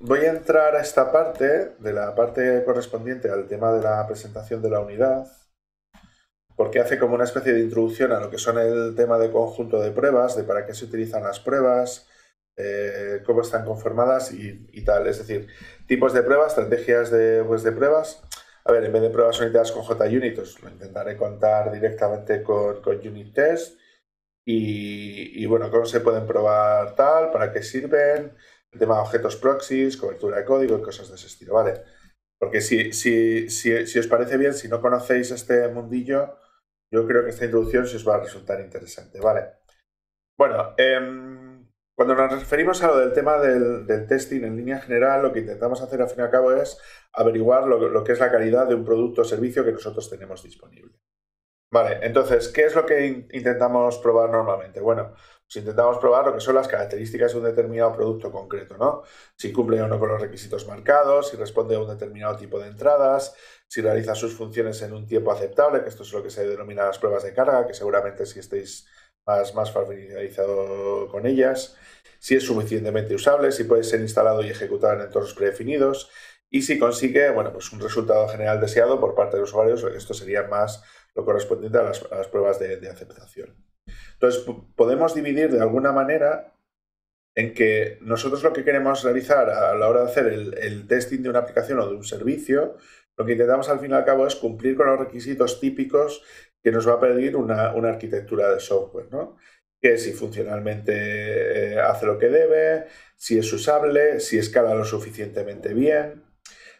voy a entrar a esta parte, de la parte correspondiente al tema de la presentación de la unidad, porque hace como una especie de introducción a lo que son el tema de conjunto de pruebas, de para qué se utilizan las pruebas, eh, cómo están conformadas y, tal. Es decir, tipos de pruebas, estrategias de, pues, de pruebas. A ver, en vez de pruebas unitarias con JUnit, os lo intentaré contar directamente con, con Unit Test. Y, y bueno, cómo se pueden probar tal, para qué sirven, el tema de objetos proxies, cobertura de código y cosas de ese estilo, ¿vale? Porque si, si, si, si os parece bien, si no conocéis este mundillo, yo creo que esta introducción sí os va a resultar interesante, ¿vale? Bueno, em, cuando nos referimos a lo del tema del, testing en línea general, lo que intentamos hacer al fin y al cabo es averiguar lo, que es la calidad de un producto o servicio que nosotros tenemos disponible. Vale, entonces, ¿qué es lo que intentamos probar normalmente? Bueno, intentamos probar lo que son las características de un determinado producto concreto, ¿no? Si cumple o no con los requisitos marcados, si responde a un determinado tipo de entradas, si realiza sus funciones en un tiempo aceptable, que esto es lo que se denomina las pruebas de carga, que seguramente si estáis más, más familiarizado con ellas, si es suficientemente usable, si puede ser instalado y ejecutado en entornos predefinidos, y si consigue bueno, pues un resultado general deseado por parte de los usuarios, esto sería más lo correspondiente a las, pruebas de aceptación. Entonces, podemos dividir de alguna manera en que nosotros lo que queremos realizar a la hora de hacer el, testing de una aplicación o de un servicio, lo que intentamos al fin y al cabo es cumplir con los requisitos típicos que nos va a pedir una, arquitectura de software, ¿no? Que si funcionalmente eh, hace lo que debe, si es usable, si escala lo suficientemente bien,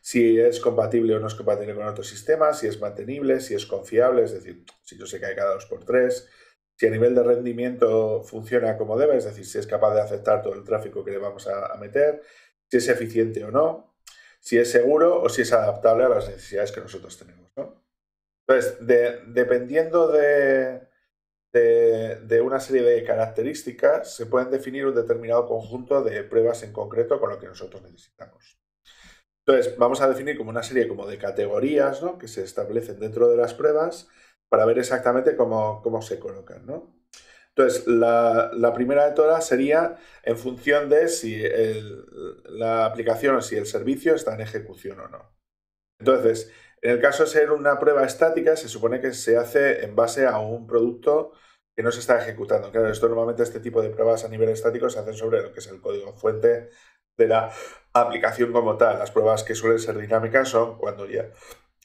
si es compatible o no es compatible con otros sistemas, si es mantenible, si es confiable, es decir, si no se cae cada dos por tres, si a nivel de rendimiento funciona como debe, es decir, si es capaz de aceptar todo el tráfico que le vamos a, meter, si es eficiente o no, si es seguro o si es adaptable a las necesidades que nosotros tenemos. Entonces, dependiendo de, de, una serie de características, se pueden definir un determinado conjunto de pruebas en concreto con lo que nosotros necesitamos. Entonces, vamos a definir como una serie como de categorías que se establecen dentro de las pruebas para ver exactamente cómo, se colocan, ¿no? Entonces, la, primera de todas sería en función de si la aplicación o si el servicio está en ejecución o no. Entonces, en el caso de ser una prueba estática, se supone que se hace en base a un producto que no se está ejecutando. Claro, esto normalmente este tipo de pruebas a nivel estático se hacen sobre lo que es el código fuente de la aplicación como tal. Las pruebas que suelen ser dinámicas son cuando ya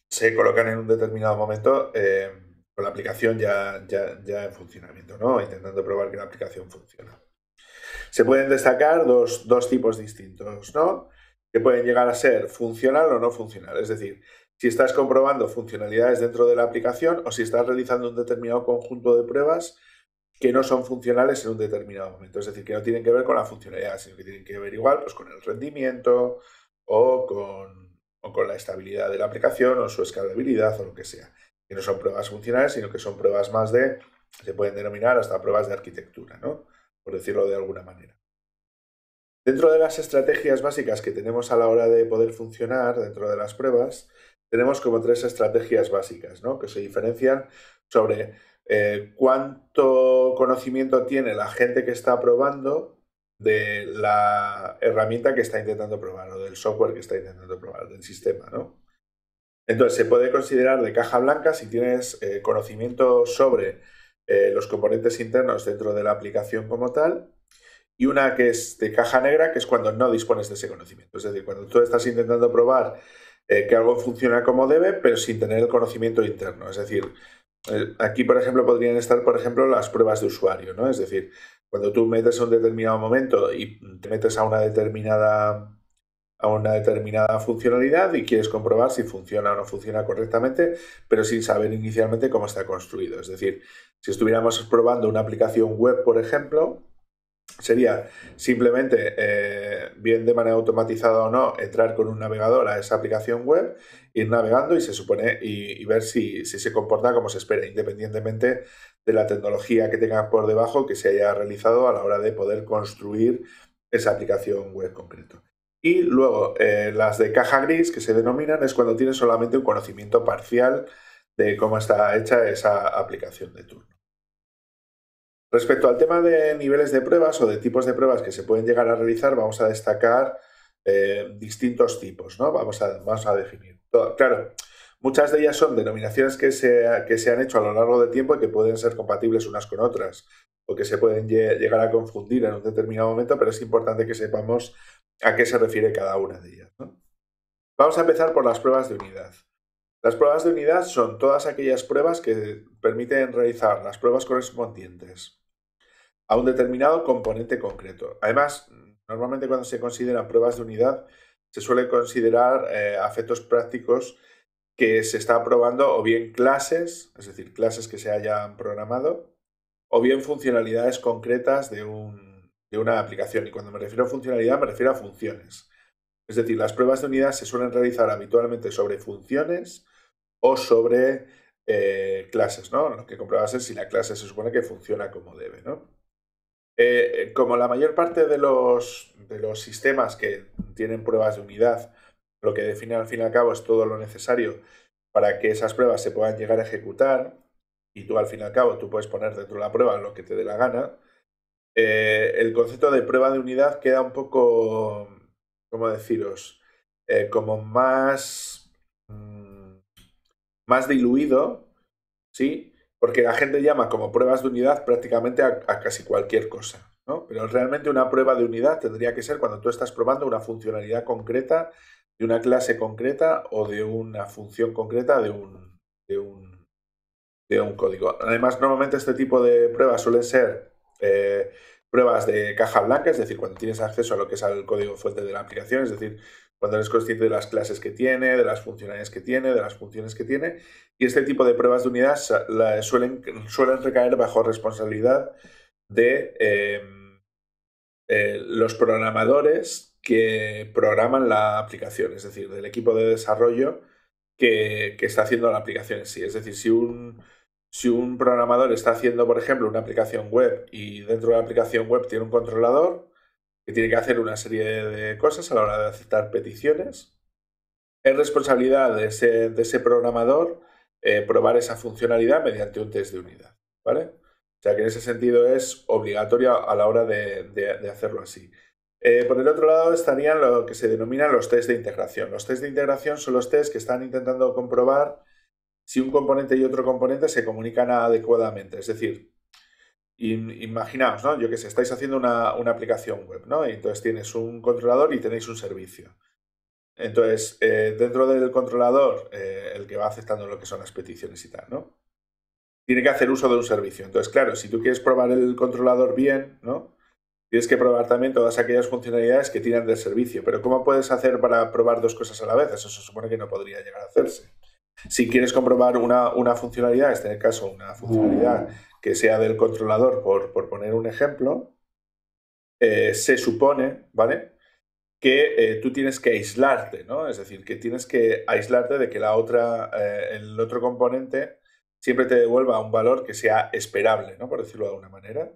se colocan en un determinado momento. Eh, con la aplicación ya, ya, en funcionamiento, ¿no? intentando probar que la aplicación funciona. Se pueden destacar dos, tipos distintos, ¿no? que pueden llegar a ser funcional o no funcional. Es decir, si estás comprobando funcionalidades dentro de la aplicación o si estás realizando un determinado conjunto de pruebas que no son funcionales en un determinado momento. Es decir, que no tienen que ver con la funcionalidad, sino que tienen que ver igual pues, con el rendimiento o con, o con la estabilidad de la aplicación o su escalabilidad o lo que sea no son pruebas funcionales, sino que son pruebas más de, se pueden denominar hasta pruebas de arquitectura, ¿no? por decirlo de alguna manera. Dentro de las estrategias básicas que tenemos a la hora de poder funcionar dentro de las pruebas, tenemos como tres estrategias básicas, ¿no? Que se diferencian sobre eh, cuánto conocimiento tiene la gente que está probando de la herramienta que está intentando probar o del software que está intentando probar, del sistema, ¿no? Entonces, se puede considerar de caja blanca si tienes eh, conocimiento sobre eh, los componentes internos dentro de la aplicación como tal, y una que es de caja negra, que es cuando no dispones de ese conocimiento. Es decir, cuando tú estás intentando probar eh, que algo funciona como debe, pero sin tener el conocimiento interno. Es decir, aquí, por ejemplo, podrían estar, por ejemplo, las pruebas de usuario, ¿no? Es decir, cuando tú metes a un determinado momento y te metes a una determinada a una determinada funcionalidad y quieres comprobar si funciona o no funciona correctamente, pero sin saber inicialmente cómo está construido. Es decir, si estuviéramos probando una aplicación web, por ejemplo, sería simplemente, eh, bien de manera automatizada o no, entrar con un navegador a esa aplicación web, ir navegando y se supone y, ver si, si, se comporta como se espera, independientemente de la tecnología que tenga por debajo que se haya realizado a la hora de poder construir esa aplicación web concreto. Y luego, eh, las de caja gris, que se denominan, es cuando tienes solamente un conocimiento parcial de cómo está hecha esa aplicación de turno. Respecto al tema de niveles de pruebas o de tipos de pruebas que se pueden llegar a realizar, vamos a destacar eh, distintos tipos, ¿no? Vamos a, vamos a definir. Claro, muchas de ellas son denominaciones que se, que se han hecho a lo largo del tiempo y que pueden ser compatibles unas con otras o que se pueden llegar a confundir en un determinado momento, pero es importante que sepamos a qué se refiere cada una de ellas. Vamos a empezar por las pruebas de unidad. Las pruebas de unidad son todas aquellas pruebas que permiten realizar las pruebas correspondientes a un determinado componente concreto. Además, normalmente cuando se consideran pruebas de unidad, se suele considerar eh, afectos prácticos que se está probando o bien clases, es decir, clases que se hayan programado, o bien funcionalidades concretas de un de una aplicación. Y cuando me refiero a funcionalidad, me refiero a funciones. Es decir, las pruebas de unidad se suelen realizar habitualmente sobre funciones o sobre eh, clases, ¿no? Lo que compruebas es si la clase se supone que funciona como debe, ¿no? Eh, eh, como la mayor parte de los, sistemas que tienen pruebas de unidad, lo que define al fin y al cabo es todo lo necesario para que esas pruebas se puedan llegar a ejecutar, y tú al fin y al cabo tú puedes poner dentro de la prueba lo que te dé la gana, eh, el concepto de prueba de unidad queda un poco, ¿cómo deciros? Eh, como más, mm, más diluido, ¿sí? Porque la gente llama como pruebas de unidad prácticamente a, casi cualquier cosa, ¿no? Pero realmente una prueba de unidad tendría que ser cuando tú estás probando una funcionalidad concreta de una clase concreta o de una función concreta de un, de un, de un código. Además, normalmente este tipo de pruebas suelen ser eh, pruebas de caja blanca, es decir, cuando tienes acceso a lo que es el código fuente de la aplicación, es decir, cuando eres consciente de las clases que tiene, de las funcionalidades que tiene, de las funciones que tiene, y este tipo de pruebas de unidad suelen, suelen recaer bajo responsabilidad de em, eh, los programadores que programan la aplicación, es decir, del equipo de desarrollo que, que, está haciendo la aplicación en sí. Es decir, si un si un programador está haciendo, por ejemplo, una aplicación web y dentro de la aplicación web tiene un controlador que tiene que hacer una serie de cosas a la hora de aceptar peticiones, es responsabilidad de ese, programador eh, probar esa funcionalidad mediante un test de unidad. ¿Vale? O sea que en ese sentido es obligatorio a la hora de, hacerlo así. Eh, por el otro lado estarían lo que se denominan los test de integración. Los test de integración son los test que están intentando comprobar si un componente y otro componente se comunican adecuadamente. Es decir, imaginaos, ¿no? Yo que sé, estáis haciendo una, aplicación web, ¿no? entonces tienes un controlador y tenéis un servicio. Entonces, eh, dentro del controlador, eh, el que va aceptando lo que son las peticiones y tal, ¿no? Tiene que hacer uso de un servicio. Entonces, claro, si tú quieres probar el controlador bien, ¿no? Tienes que probar también todas aquellas funcionalidades que tiran del servicio. Pero ¿cómo puedes hacer para probar dos cosas a la vez? Eso se supone que no podría llegar a hacerse. Si quieres comprobar una, una funcionalidad, en este caso una funcionalidad mm. que sea del controlador, por, por poner un ejemplo, eh, se supone, ¿vale? que eh, tú tienes que aislarte, ¿no? Es decir, que tienes que aislarte de que la otra, eh, el otro componente siempre te devuelva un valor que sea esperable, ¿no? Por decirlo de alguna manera.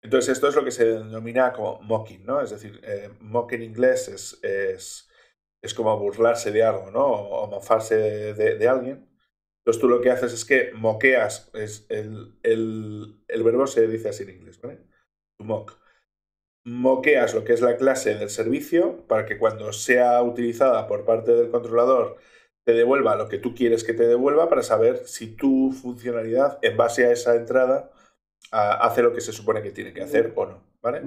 Entonces, esto es lo que se denomina como mocking, ¿no? Es decir, mocking mock en inglés es es como burlarse de algo, ¿no? O, mofarse de, alguien. Entonces tú lo que haces es que moqueas, es el, verbo se dice así en inglés, ¿vale? To mock. Moqueas lo que es la clase del servicio para que cuando sea utilizada por parte del controlador te devuelva lo que tú quieres que te devuelva para saber si tu funcionalidad en base a esa entrada hace lo que se supone que tiene que hacer o no, ¿vale?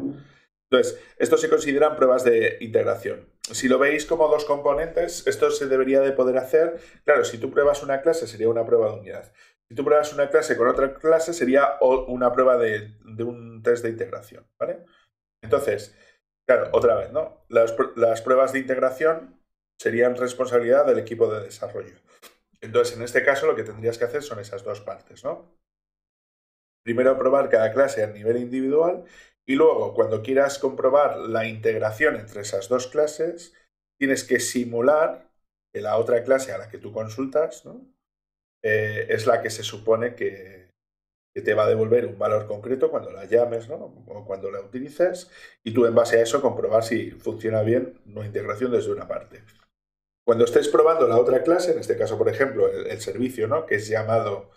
Entonces, esto se consideran pruebas de integración. Si lo veis como dos componentes, esto se debería de poder hacer. Claro, si tú pruebas una clase, sería una prueba de unidad. Si tú pruebas una clase con otra clase, sería una prueba de, un test de integración, Entonces, claro, otra vez, ¿no? Las, las pruebas de integración serían responsabilidad del equipo de desarrollo. Entonces, en este caso, lo que tendrías que hacer son esas dos partes, ¿no? Primero probar cada clase a nivel individual y luego, cuando quieras comprobar la integración entre esas dos clases, tienes que simular que la otra clase a la que tú consultas ¿no? Eh, es la que se supone que, te va a devolver un valor concreto cuando la llames o cuando la utilices, y tú en base a eso comprobar si funciona bien una integración desde una parte. Cuando estés probando la otra clase, en este caso, por ejemplo, el, servicio ¿no? que es llamado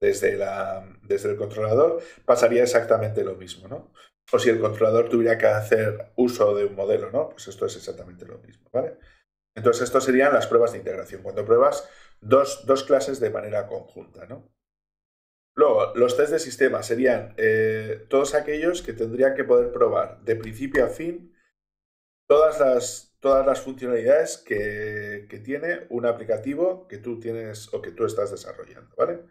desde, la, desde el controlador, pasaría exactamente lo mismo. ¿no? o si el controlador tuviera que hacer uso de un modelo, ¿no? Pues esto es exactamente lo mismo, ¿vale? Entonces, esto serían las pruebas de integración, cuando pruebas dos, clases de manera conjunta, ¿no? Luego, los test de sistema serían eh, todos aquellos que tendrían que poder probar de principio a fin todas las, todas las funcionalidades que, que, tiene un aplicativo que tú tienes o que tú estás desarrollando, ¿vale?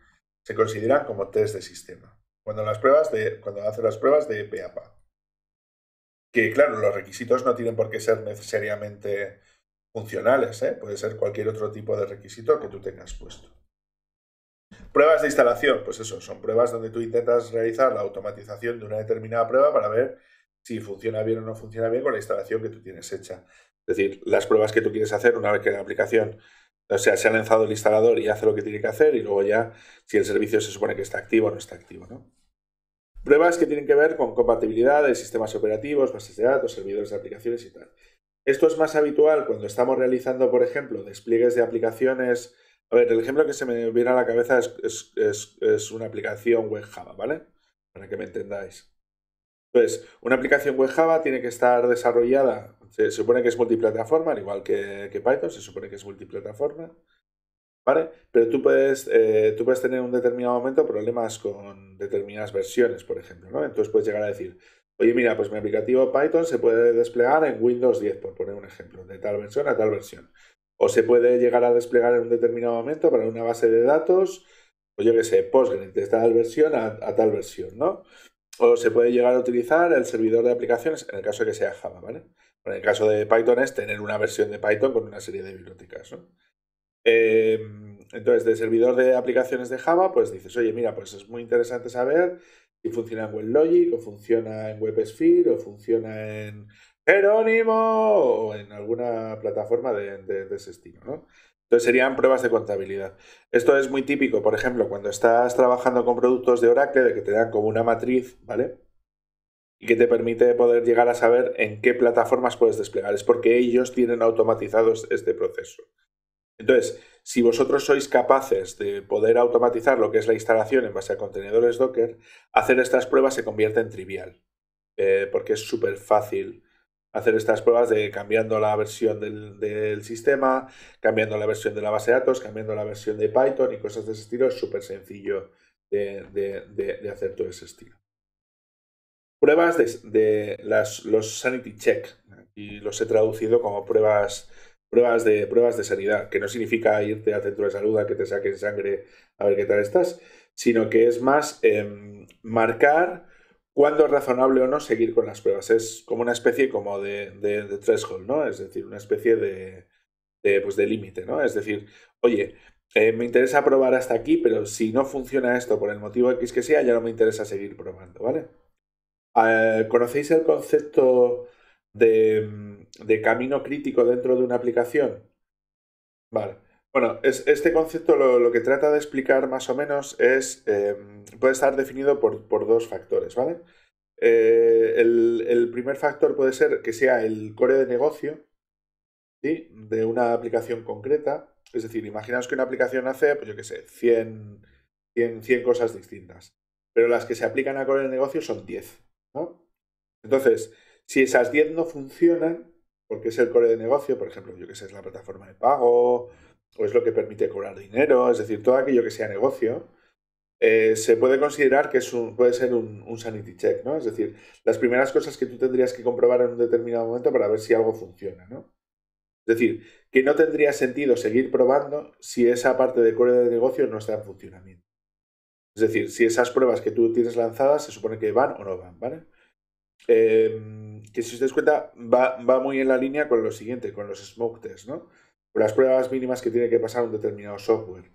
Se consideran como test de sistema cuando, las pruebas de, cuando hace las pruebas de PAPA. Que claro, los requisitos no tienen por qué ser necesariamente funcionales, ¿eh? puede ser cualquier otro tipo de requisito que tú tengas puesto. Pruebas de instalación, pues eso, son pruebas donde tú intentas realizar la automatización de una determinada prueba para ver si funciona bien o no funciona bien con la instalación que tú tienes hecha. Es decir, las pruebas que tú quieres hacer una vez que la aplicación, o sea, se ha lanzado el instalador y hace lo que tiene que hacer y luego ya si el servicio se supone que está activo o no está activo, ¿no? Pruebas que tienen que ver con compatibilidad de sistemas operativos, bases de datos, servidores de aplicaciones y tal. Esto es más habitual cuando estamos realizando, por ejemplo, despliegues de aplicaciones. A ver, el ejemplo que se me viene a la cabeza es, una aplicación web Java, ¿vale? Para que me entendáis. Entonces, pues, una aplicación web Java tiene que estar desarrollada, se supone que es multiplataforma, al igual que Python, se supone que es multiplataforma. ¿vale? Pero tú puedes, eh, tú puedes tener en un determinado momento problemas con determinadas versiones, por ejemplo, ¿no? Entonces puedes llegar a decir, oye, mira, pues mi aplicativo Python se puede desplegar en Windows 10, por poner un ejemplo, de tal versión a tal versión. O se puede llegar a desplegar en un determinado momento para una base de datos, o pues yo qué sé, Postgres, de tal versión a, tal versión, ¿no? O se puede llegar a utilizar el servidor de aplicaciones en el caso que sea Java, ¿vale? En el caso de Python es tener una versión de Python con una serie de bibliotecas, ¿no? Em, entonces, del servidor de aplicaciones de Java, pues dices, oye, mira, pues es muy interesante saber si funciona en WebLogic o funciona en WebSphere o funciona en Jerónimo o en alguna plataforma de, ese estilo, Entonces serían pruebas de contabilidad. Esto es muy típico, por ejemplo, cuando estás trabajando con productos de Oracle, de que te dan como una matriz, ¿vale? Y que te permite poder llegar a saber en qué plataformas puedes desplegar. Es porque ellos tienen automatizados este proceso. Entonces, si vosotros sois capaces de poder automatizar lo que es la instalación en base a contenedores Docker, hacer estas pruebas se convierte en trivial, eh, porque es súper fácil hacer estas pruebas de cambiando la versión del, sistema, cambiando la versión de la base de datos, cambiando la versión de Python y cosas de ese estilo. Es súper sencillo de, hacer todo ese estilo. Pruebas de, los sanity check. y los he traducido como pruebas pruebas de, pruebas de sanidad, que no significa irte a centro de salud a que te saquen sangre a ver qué tal estás, sino que es más em, marcar cuándo es razonable o no seguir con las pruebas. Es como una especie como de, de, threshold, ¿no? Es decir, una especie de, de pues, límite, ¿no? Es decir, oye, eh, me interesa probar hasta aquí, pero si no funciona esto por el motivo X que sea, ya no me interesa seguir probando, ¿vale? Ah, ¿Conocéis el concepto Mm, de, camino crítico dentro de una aplicación. Vale. Bueno, este concepto lo, que trata de explicar más o menos es, em, puede estar definido por, dos factores, ¿vale? Eh, el, primer factor puede ser que sea el core de negocio de una aplicación concreta. Es decir, imaginaos que una aplicación hace, pues yo qué sé, 100, cosas distintas, pero las que se aplican a core de negocio son 10, ¿no? Entonces, si esas 10 no funcionan, porque es el core de negocio, por ejemplo, yo que sé, es la plataforma de pago, o es lo que permite cobrar dinero, es decir, todo aquello que sea negocio, eh, se puede considerar que es puede ser un, un, sanity check, ¿no? Es decir, las primeras cosas que tú tendrías que comprobar en un determinado momento para ver si algo funciona, ¿no? Es decir, que no tendría sentido seguir probando si esa parte de core de negocio no está en funcionamiento. Es decir, si esas pruebas que tú tienes lanzadas se supone que van o no van, ¿vale? Em, que si os dais cuenta va, muy en la línea con lo siguiente, con los smoke tests, ¿no? Las pruebas mínimas que tiene que pasar un determinado software.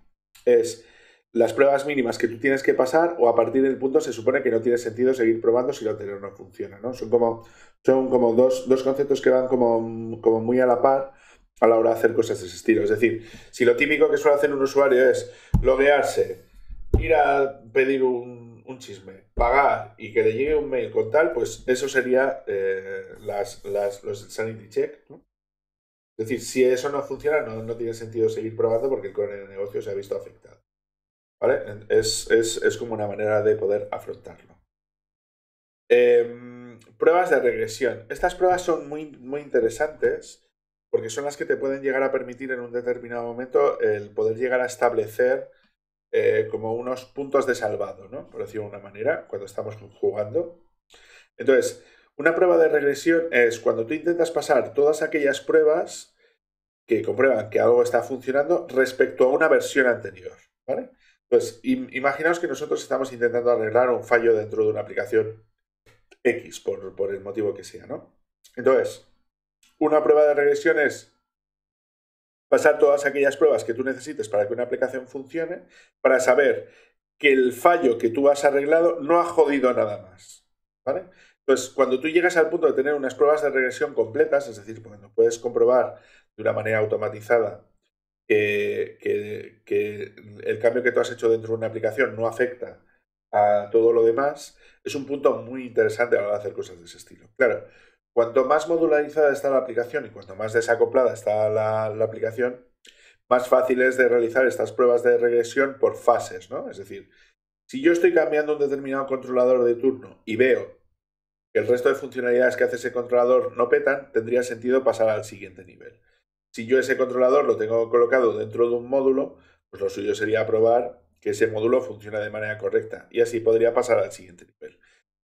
Es las pruebas mínimas que tú tienes que pasar o a partir del punto se supone que no tiene sentido seguir probando si lo anterior no funciona, ¿no? Son como, son como dos, conceptos que van como, como muy a la par a la hora de hacer cosas de ese estilo. Es decir, si lo típico que suele hacer un usuario es loguearse, ir a pedir un un chisme, pagar y que le llegue un mail con tal, pues eso sería eh, las, las, los sanity check. ¿no? Es decir, si eso no funciona, no, tiene sentido seguir probando porque con el negocio se ha visto afectado. ¿Vale? Es, como una manera de poder afrontarlo. Em, pruebas de regresión. Estas pruebas son muy, muy interesantes porque son las que te pueden llegar a permitir en un determinado momento el poder llegar a establecer eh, como unos puntos de salvado, ¿no? Por decirlo de una manera, cuando estamos jugando. Entonces, una prueba de regresión es cuando tú intentas pasar todas aquellas pruebas que comprueban que algo está funcionando respecto a una versión anterior, ¿vale? Entonces, pues, imaginaos que nosotros estamos intentando arreglar un fallo dentro de una aplicación X, por, por el motivo que sea, ¿no? Entonces, una prueba de regresión es pasar todas aquellas pruebas que tú necesites para que una aplicación funcione, para saber que el fallo que tú has arreglado no ha jodido nada más. ¿vale? Entonces, cuando tú llegas al punto de tener unas pruebas de regresión completas, es decir, cuando puedes comprobar de una manera automatizada que, el cambio que tú has hecho dentro de una aplicación no afecta a todo lo demás, es un punto muy interesante a la hora de hacer cosas de ese estilo. Claro, Cuanto más modularizada está la aplicación y cuanto más desacoplada está la, aplicación, más fácil es de realizar estas pruebas de regresión por fases, ¿no? Es decir, si yo estoy cambiando un determinado controlador de turno y veo que el resto de funcionalidades que hace ese controlador no petan, tendría sentido pasar al siguiente nivel. Si yo ese controlador lo tengo colocado dentro de un módulo, pues lo suyo sería probar que ese módulo funciona de manera correcta y así podría pasar al siguiente nivel.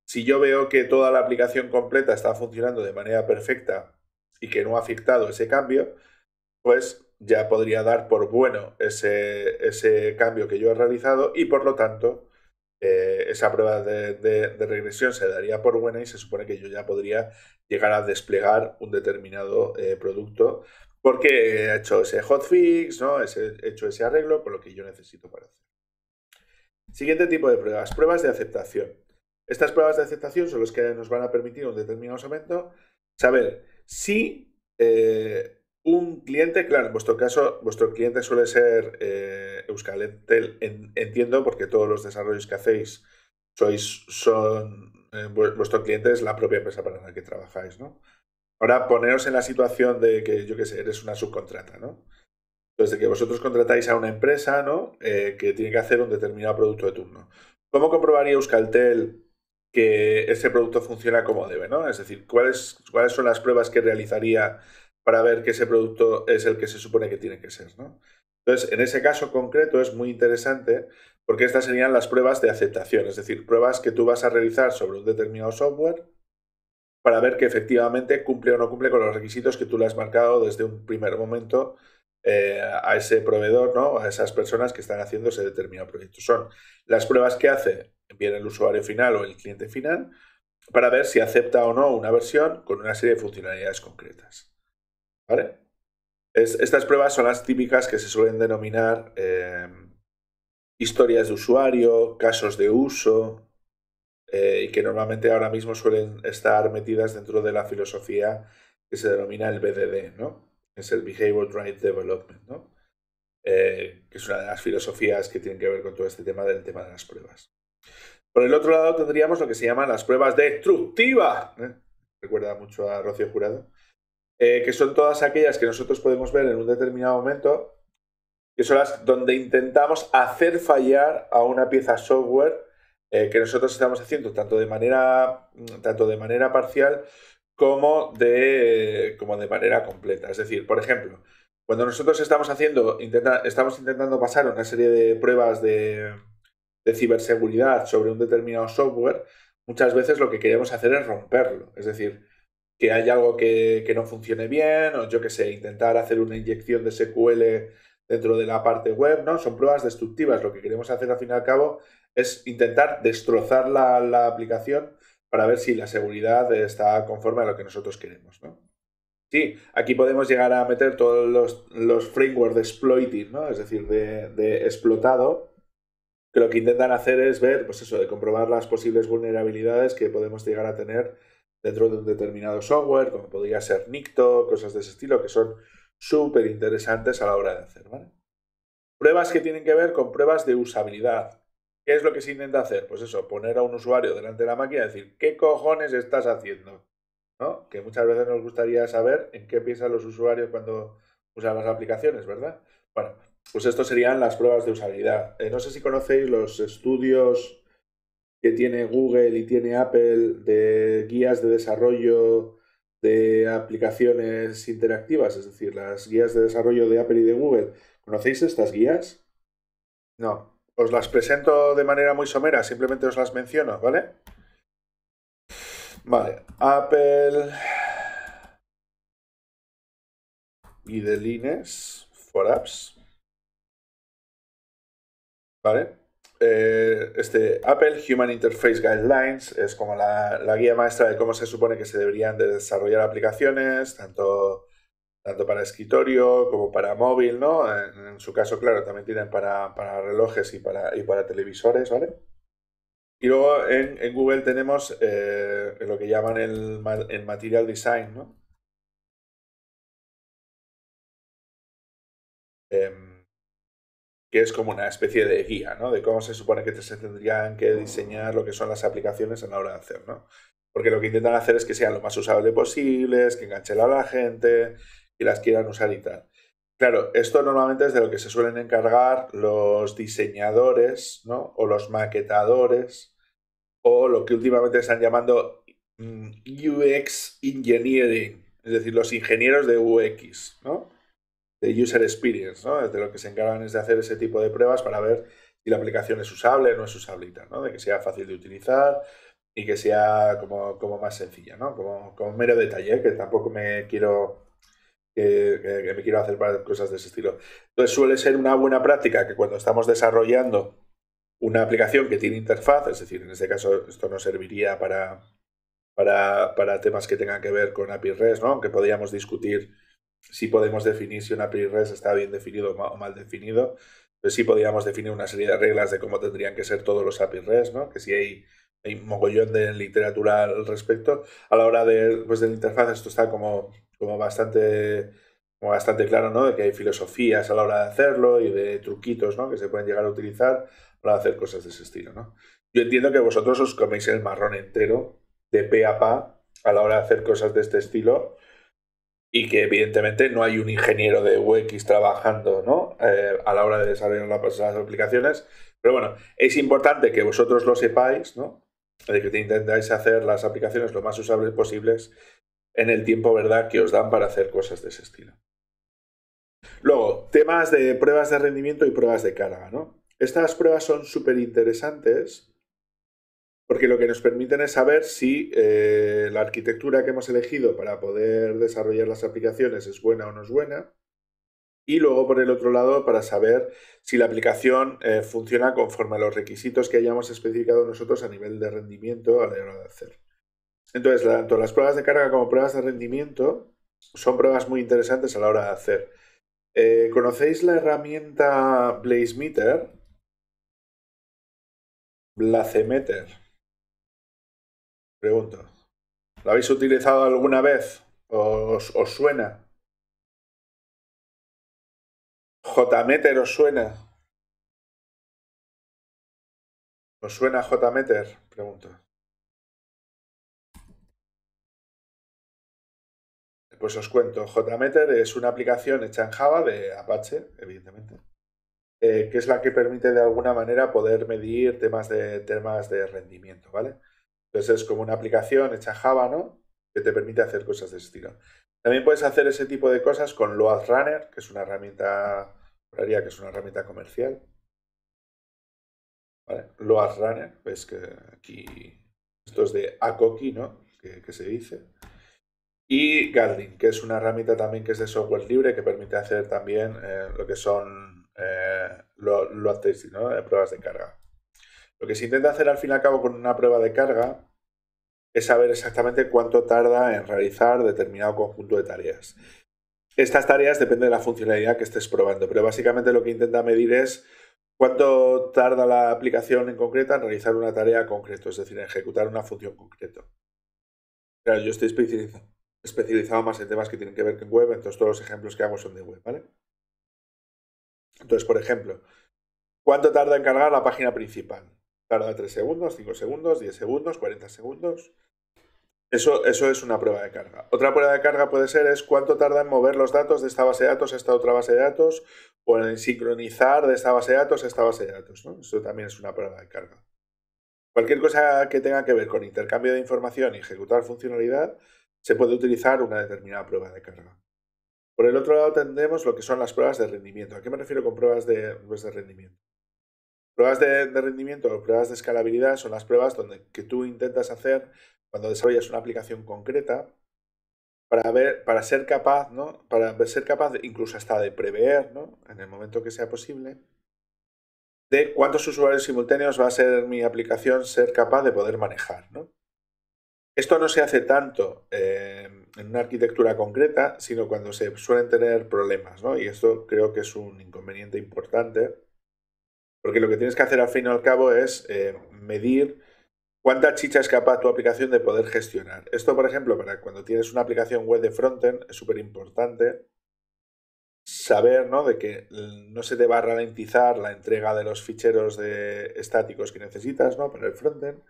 Si yo veo que toda la aplicación completa está funcionando de manera perfecta y que no ha afectado ese cambio, pues ya podría dar por bueno ese, cambio que yo he realizado y por lo tanto eh, esa prueba de, regresión se daría por buena y se supone que yo ya podría llegar a desplegar un determinado eh, producto porque he hecho ese hotfix, ¿no? he hecho ese arreglo por lo que yo necesito para hacer. Siguiente tipo de pruebas, pruebas de aceptación. Estas pruebas de aceptación son las que nos van a permitir un determinado momento saber si eh, un cliente, claro, en vuestro caso, vuestro cliente suele ser eh, Euskaltel, entiendo, porque todos los desarrollos que hacéis sois, son, eh, vuestro cliente es la propia empresa para la que trabajáis, ¿no? Ahora poneros en la situación de que, yo qué sé, eres una subcontrata, ¿no? Entonces, de que vosotros contratáis a una empresa, ¿no? Eh, que tiene que hacer un determinado producto de turno. ¿Cómo comprobaría Euskaltel que ese producto funciona como debe, ¿no? Es decir, ¿cuáles, cuáles son las pruebas que realizaría para ver que ese producto es el que se supone que tiene que ser, ¿no? Entonces, en ese caso concreto es muy interesante porque estas serían las pruebas de aceptación, es decir, pruebas que tú vas a realizar sobre un determinado software para ver que efectivamente cumple o no cumple con los requisitos que tú le has marcado desde un primer momento eh, a ese proveedor, ¿no? a esas personas que están haciendo ese determinado proyecto. Son las pruebas que hace viene el usuario final o el cliente final, para ver si acepta o no una versión con una serie de funcionalidades concretas. estas pruebas son las típicas que se suelen denominar em, historias de usuario, casos de uso, eh, y que normalmente ahora mismo suelen estar metidas dentro de la filosofía que se denomina el BDD, ¿no? Es el Behavior Drive Development, ¿no? Eh, que es una de las filosofías que tienen que ver con todo este tema del tema de las pruebas. Por el otro lado tendríamos lo que se llaman las pruebas destructivas. ¿eh? Recuerda mucho a Rocío Jurado. Eh, que son todas aquellas que nosotros podemos ver en un determinado momento, que son las donde intentamos hacer fallar a una pieza software eh, que nosotros estamos haciendo, tanto de manera, mm, tanto de manera parcial como de, como de manera completa. Es decir, por ejemplo, cuando nosotros estamos haciendo, estamos intentando pasar una serie de pruebas de, de ciberseguridad sobre un determinado software, muchas veces lo que queremos hacer es romperlo. Es decir, que hay algo que, no funcione bien, o yo qué sé, intentar hacer una inyección de SQL dentro de la parte web, ¿no? Son pruebas destructivas. Lo que queremos hacer al fin y al cabo es intentar destrozar la, aplicación para ver si la seguridad está conforme a lo que nosotros queremos, ¿no? Sí, aquí podemos llegar a meter todos los, frameworks de exploiting, ¿no? Es decir, de, de explotado, que lo que intentan hacer es ver, pues eso, de comprobar las posibles vulnerabilidades que podemos llegar a tener dentro de un determinado software, como podría ser nicto cosas de ese estilo, que son súper interesantes a la hora de hacer, ¿vale? Pruebas que tienen que ver con pruebas de usabilidad. ¿Qué es lo que se intenta hacer? Pues eso, poner a un usuario delante de la máquina y decir, ¿qué cojones estás haciendo? ¿No? Que muchas veces nos gustaría saber en qué piensan los usuarios cuando usan las aplicaciones, ¿verdad? Bueno, pues esto serían las pruebas de usabilidad. Eh, no sé si conocéis los estudios que tiene Google y tiene Apple de guías de desarrollo de aplicaciones interactivas, es decir, las guías de desarrollo de Apple y de Google. ¿Conocéis estas guías? No. Os las presento de manera muy somera, simplemente os las menciono, ¿vale? Vale, Apple y de for Apps. ¿vale? Eh, este Apple Human Interface Guidelines es como la, guía maestra de cómo se supone que se deberían de desarrollar aplicaciones, tanto, tanto para escritorio como para móvil, ¿no? En, su caso, claro, también tienen para, relojes y para, para televisores, ¿vale? Y luego en, Google tenemos eh, lo que llaman el, el Material Design, ¿no? que es como una especie de guía, ¿no? De cómo se supone que se tendrían que diseñar lo que son las aplicaciones a la hora de hacer, ¿no? Porque lo que intentan hacer es que sean lo más usable posibles, que enganchen a la gente y las quieran usar y tal. Claro, esto normalmente es de lo que se suelen encargar los diseñadores, ¿no? O los maquetadores, o lo que últimamente están llamando mm, UX Engineering, es decir, los ingenieros de UX, ¿no? de user experience, ¿no? De lo que se encargan es de hacer ese tipo de pruebas para ver si la aplicación es usable o no es usable ¿no? De que sea fácil de utilizar y que sea como, más sencilla, ¿no? Como, mero detalle, ¿eh? que tampoco me quiero que, me quiero hacer para cosas de ese estilo. Entonces suele ser una buena práctica que cuando estamos desarrollando una aplicación que tiene interfaz, es decir, en este caso esto no serviría para, para, temas que tengan que ver con API REST, ¿no? aunque podríamos discutir si podemos definir si un API REST está bien definido o mal definido, pues sí podríamos definir una serie de reglas de cómo tendrían que ser todos los API REST, Que si hay, hay mogollón de literatura al respecto, a la hora de, pues, la interfaz esto está como, como bastante bastante claro, ¿no? De que hay filosofías a la hora de hacerlo y de truquitos, ¿no? Que se pueden llegar a utilizar para hacer cosas de ese estilo, ¿no? Yo entiendo que vosotros os coméis el marrón entero de pe a pa a la hora de hacer cosas de este estilo y que evidentemente no hay un ingeniero de UX trabajando eh, a la hora de desarrollar las, aplicaciones. Pero bueno, es importante que vosotros lo sepáis, ¿no? de que intentáis hacer las aplicaciones lo más usables posibles en el tiempo ¿verdad? que os dan para hacer cosas de ese estilo. Luego, temas de pruebas de rendimiento y pruebas de carga. ¿no? Estas pruebas son súper interesantes porque lo que nos permiten es saber si eh, la arquitectura que hemos elegido para poder desarrollar las aplicaciones es buena o no es buena. Y luego, por el otro lado, para saber si la aplicación eh, funciona conforme a los requisitos que hayamos especificado nosotros a nivel de rendimiento a la hora de hacer. Entonces, tanto las pruebas de carga como pruebas de rendimiento son pruebas muy interesantes a la hora de hacer. Eh, ¿Conocéis la herramienta BlazeMeter? Blazemeter. Pregunto. ¿Lo habéis utilizado alguna vez? ¿Os, os suena? ¿JMeter os suena? ¿Os suena JMeter? Pregunto. Pues os cuento, JMeter es una aplicación hecha en Java de Apache, evidentemente, eh, que es la que permite de alguna manera poder medir temas de, temas de rendimiento, ¿vale? Entonces es como una aplicación hecha Java, ¿no? Que te permite hacer cosas de ese estilo. También puedes hacer ese tipo de cosas con Load Runner, que es una herramienta, que es una herramienta comercial. ¿Vale? Load Runner, que aquí esto es de Akoki, ¿no? Que, se dice. Y Gardening, que es una herramienta también que es de software libre, que permite hacer también eh, lo que son eh, ¿no? Eh, pruebas de carga. Lo que se intenta hacer al fin y al cabo con una prueba de carga es saber exactamente cuánto tarda en realizar determinado conjunto de tareas. Estas tareas dependen de la funcionalidad que estés probando, pero básicamente lo que intenta medir es cuánto tarda la aplicación en concreta en realizar una tarea concreta, es decir, en ejecutar una función concreta. yo estoy especializado, más en temas que tienen que ver con web, entonces todos los ejemplos que hago son de web, ¿vale? Entonces, por ejemplo, ¿cuánto tarda en cargar la página principal? tarda 3 segundos, 5 segundos, 10 segundos, 40 segundos. Eso, eso es una prueba de carga. Otra prueba de carga puede ser es cuánto tarda en mover los datos de esta base de datos a esta otra base de datos o en sincronizar de esta base de datos a esta base de datos. Eso también es una prueba de carga. Cualquier cosa que tenga que ver con intercambio de información y ejecutar funcionalidad, se puede utilizar una determinada prueba de carga. Por el otro lado tendremos lo que son las pruebas de rendimiento. ¿A qué me refiero con pruebas de pues, rendimiento? Pruebas de, rendimiento o pruebas de escalabilidad son las pruebas donde, que tú intentas hacer cuando desarrollas una aplicación concreta para ver, para ser capaz, ¿no? Para ser capaz incluso hasta de prever, ¿no? En el momento que sea posible, de cuántos usuarios simultáneos va a ser mi aplicación ser capaz de poder manejar, Esto no se hace tanto eh, en una arquitectura concreta, sino cuando se suelen tener problemas, ¿no? Y esto creo que es un inconveniente importante porque lo que tienes que hacer al fin y al cabo es eh, medir cuánta chicha es capaz tu aplicación de poder gestionar. Esto, por ejemplo, para cuando tienes una aplicación web de frontend, es súper importante saber ¿no? de que no se te va a ralentizar la entrega de los ficheros de estáticos que necesitas ¿no? para el frontend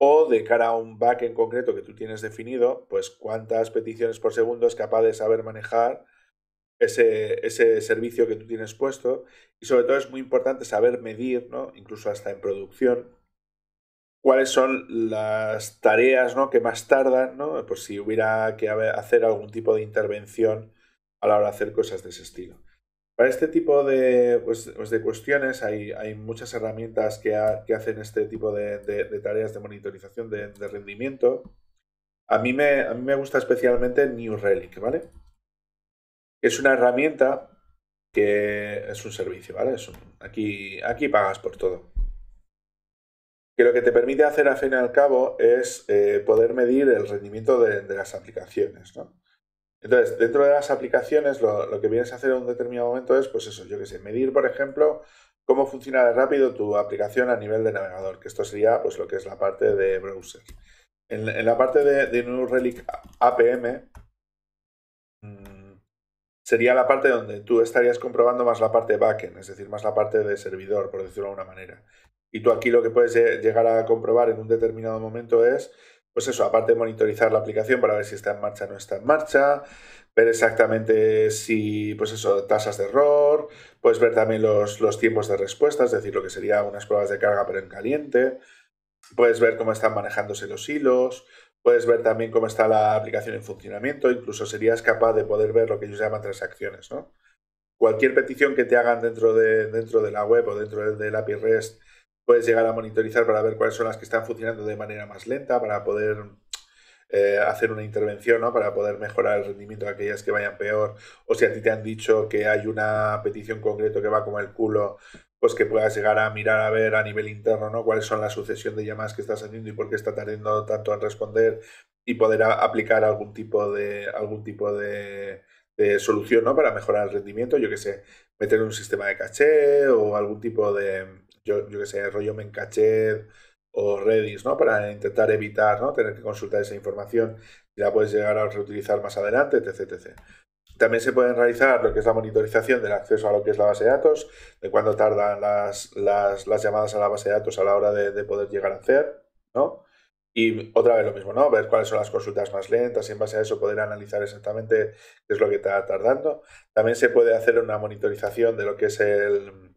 o de cara a un back en concreto que tú tienes definido, pues cuántas peticiones por segundo es capaz de saber manejar ese, servicio que tú tienes puesto. Y sobre todo es muy importante saber medir, ¿no? incluso hasta en producción, cuáles son las tareas que más tardan, ¿no? por si hubiera que hacer algún tipo de intervención a la hora de hacer cosas de ese estilo. Para este tipo de, pues, pues cuestiones hay, muchas herramientas que, hacen este tipo de, tareas de monitorización de, rendimiento. A mí, me, a mí me gusta especialmente New Relic, ¿vale? Es una herramienta que es un servicio, ¿vale? aquí, aquí pagas por todo. Que lo que te permite hacer al fin y al cabo es eh, poder medir el rendimiento de, las aplicaciones, ¿no? Entonces, dentro de las aplicaciones, lo, que vienes a hacer en un determinado momento es, pues eso, yo qué sé, medir, por ejemplo, cómo funciona de rápido tu aplicación a nivel de navegador, que esto sería, pues, lo que es la parte de browser. En, la parte de, de New Relic APM, sería la parte donde tú estarías comprobando más la parte backend, es decir, más la parte de servidor, por decirlo de alguna manera. Y tú aquí lo que puedes eh, llegar a comprobar en un determinado momento es, pues eso, aparte de monitorizar la aplicación para ver si está en marcha o no está en marcha, ver exactamente si, pues eso, tasas de error, puedes ver también los, tiempos de respuesta, es decir, lo que sería unas pruebas de carga pero en caliente, puedes ver cómo están manejándose los hilos, Puedes ver también cómo está la aplicación en funcionamiento, incluso serías capaz de poder ver lo que ellos llaman transacciones. ¿no? Cualquier petición que te hagan dentro de, dentro de la web o dentro del API REST, puedes llegar a monitorizar para ver cuáles son las que están funcionando de manera más lenta, para poder eh, hacer una intervención, ¿no? para poder mejorar el rendimiento de aquellas que vayan peor, o si a ti te han dicho que hay una petición concreto que va como el culo, pues que puedas llegar a mirar a ver a nivel interno, ¿no? Cuáles son la sucesión de llamadas que estás haciendo y por qué está tardando tanto en responder y poder aplicar algún tipo de algún tipo de, solución, ¿no? Para mejorar el rendimiento, yo que sé, meter un sistema de caché o algún tipo de, yo, yo que sé, rollo caché o Redis, ¿no? Para intentar evitar, ¿no? Tener que consultar esa información y la puedes llegar a reutilizar más adelante, etc, etc. También se pueden realizar lo que es la monitorización del acceso a lo que es la base de datos, de cuándo tardan las, llamadas a la base de datos a la hora de, poder llegar a hacer, ¿no? Y otra vez lo mismo, ¿no? Ver cuáles son las consultas más lentas y en base a eso poder analizar exactamente qué es lo que está tardando. También se puede hacer una monitorización de lo que es el,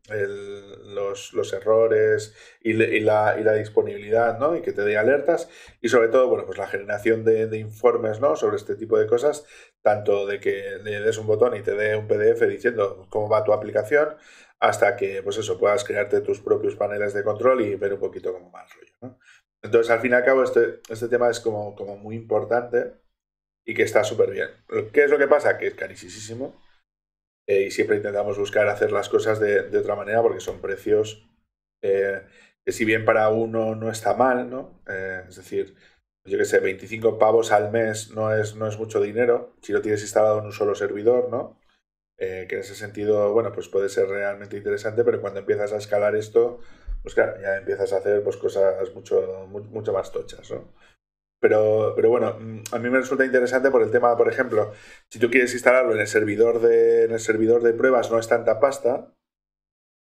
los, errores y, la, disponibilidad, ¿no? Y que te dé alertas. Y sobre todo, bueno, pues la generación de, de, informes, ¿no? Sobre este tipo de cosas tanto de que le des un botón y te dé un PDF diciendo cómo va tu aplicación, hasta que, pues eso, puedas crearte tus propios paneles de control y ver un poquito cómo va el rollo. Entonces, al fin y al cabo, este, este, tema es como, como muy importante y que está súper bien. ¿Qué es lo que pasa? Que es carísimo eh, y siempre intentamos buscar hacer las cosas de, otra manera porque son precios eh, que si bien para uno no está mal, ¿no? Eh, es decir, pues yo qué sé, 25 pavos al mes no es, no es mucho dinero si lo tienes instalado en un solo servidor, ¿no? Eh, que en ese sentido, bueno, pues puede ser realmente interesante, pero cuando empiezas a escalar esto, pues claro, ya empiezas a hacer pues, cosas mucho, mucho más tochas, ¿no? Pero, pero bueno, mm, a mí me resulta interesante por el tema, por ejemplo, si tú quieres instalarlo en el servidor de, en el servidor de pruebas no es tanta pasta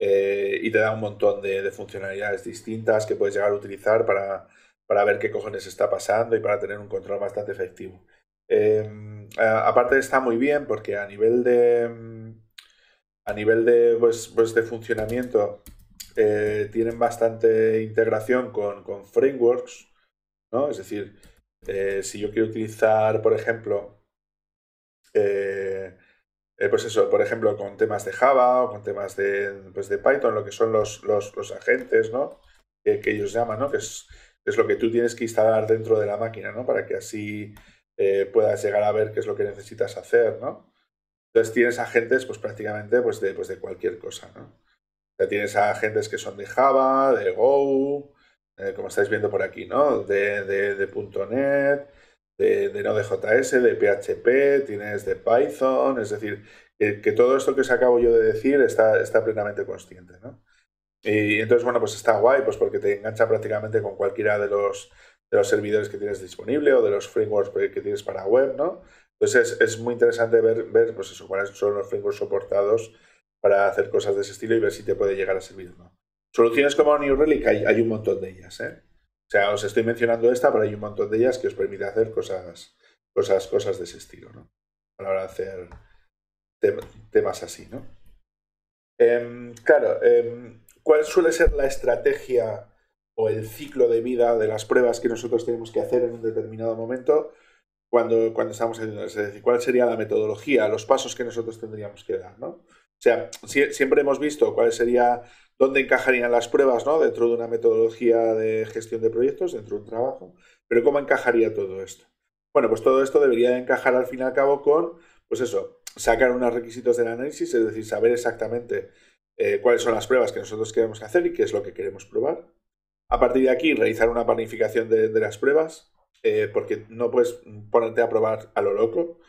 eh, y te da un montón de funcionalidades distintas que puedes llegar a utilizar para, para ver qué cojones está pasando y para tener un control bastante efectivo. Em, aparte está muy bien porque a nivel de em, a nivel de, pues, pues funcionamiento eh, tienen bastante integración con, frameworks, ¿no? Es decir, eh, si yo quiero utilizar, por ejemplo, eh, pues eso, por ejemplo, con temas de Java o con temas de, pues Python, lo que son los, agentes, ¿no? que ellos llaman, ¿no? Que es, es lo que tú tienes que instalar dentro de la máquina, ¿no? Para que así eh, puedas llegar a ver qué es lo que necesitas hacer, ¿no? Entonces tienes agentes, pues prácticamente, pues de, pues, de cualquier cosa, ¿no? O sea, tienes agentes que son de Java, de Go, eh, como estáis viendo por aquí, ¿no? De, de, .NET, de, Node.js, de PHP, tienes de Python, es decir, que, todo esto que os acabo yo de decir está, está plenamente consciente, ¿no? Y entonces, bueno, pues está guay, pues porque te engancha prácticamente con cualquiera de los, de los servidores que tienes disponible o de los frameworks que tienes para web, ¿no? Entonces es, muy interesante ver, pues eso, cuáles son los frameworks soportados para hacer cosas de ese estilo y ver si te puede llegar a servir no. Soluciones como New Relic hay, un montón de ellas, ¿eh? O sea, os estoy mencionando esta, pero hay un montón de ellas que os permite hacer cosas, cosas, cosas de ese estilo, ¿no? Para de hacer temas así, ¿no? Em, claro, eh, ¿Cuál suele ser la estrategia o el ciclo de vida de las pruebas que nosotros tenemos que hacer en un determinado momento cuando, cuando estamos haciendo Es decir, ¿cuál sería la metodología, los pasos que nosotros tendríamos que dar? ¿no? O sea, siempre hemos visto cuál sería, dónde encajarían las pruebas ¿no? dentro de una metodología de gestión de proyectos, dentro de un trabajo, pero ¿cómo encajaría todo esto? Bueno, pues todo esto debería encajar al fin y al cabo con, pues eso, sacar unos requisitos del análisis, es decir, saber exactamente eh, cuáles son las pruebas que nosotros queremos hacer y qué es lo que queremos probar. A partir de aquí, realizar una planificación de, las pruebas, eh, porque no puedes ponerte a probar a lo loco,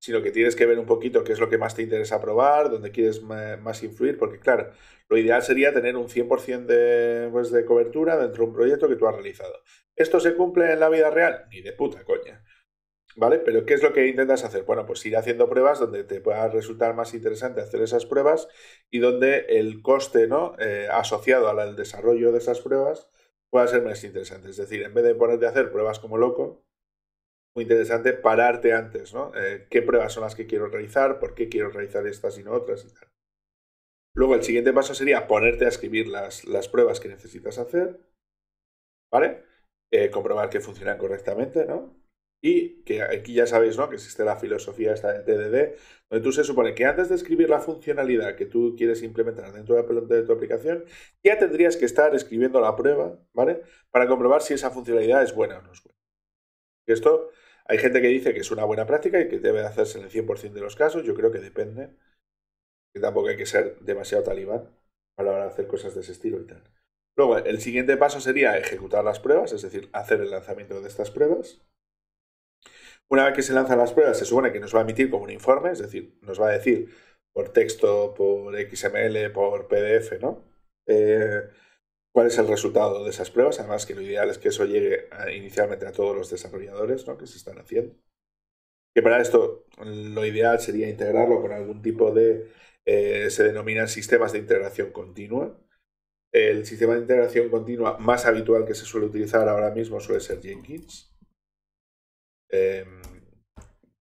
sino que tienes que ver un poquito qué es lo que más te interesa probar, dónde quieres más influir, porque claro, lo ideal sería tener un 100% de, pues, de cobertura dentro de un proyecto que tú has realizado. ¿Esto se cumple en la vida real? Ni de puta coña. ¿Vale? Pero ¿qué es lo que intentas hacer? Bueno, pues ir haciendo pruebas donde te pueda resultar más interesante hacer esas pruebas y donde el coste ¿no? Eh, asociado al desarrollo de esas pruebas pueda ser más interesante. Es decir, en vez de ponerte a hacer pruebas como loco, muy interesante pararte antes, ¿no? Eh, ¿Qué pruebas son las que quiero realizar? ¿Por qué quiero realizar estas y no otras? Luego el siguiente paso sería ponerte a escribir las, pruebas que necesitas hacer, ¿vale? Eh, comprobar que funcionan correctamente, ¿no? Y que aquí ya sabéis, ¿no? Que existe la filosofía esta de TDD, donde tú se supone que antes de escribir la funcionalidad que tú quieres implementar dentro de, de tu aplicación, ya tendrías que estar escribiendo la prueba, ¿vale? Para comprobar si esa funcionalidad es buena o no es buena. esto, hay gente que dice que es una buena práctica y que debe hacerse en el 100% de los casos, yo creo que depende, que tampoco hay que ser demasiado talibán para hacer cosas de ese estilo y tal. Luego, el siguiente paso sería ejecutar las pruebas, es decir, hacer el lanzamiento de estas pruebas. Una vez que se lanzan las pruebas, se supone que nos va a emitir como un informe, es decir, nos va a decir por texto, por XML, por PDF, ¿no? Eh, cuál es el resultado de esas pruebas. Además, que lo ideal es que eso llegue inicialmente a todos los desarrolladores ¿no? que se están haciendo. Que para esto lo ideal sería integrarlo con algún tipo de. Eh, se denominan sistemas de integración continua. El sistema de integración continua más habitual que se suele utilizar ahora mismo suele ser Jenkins. Em,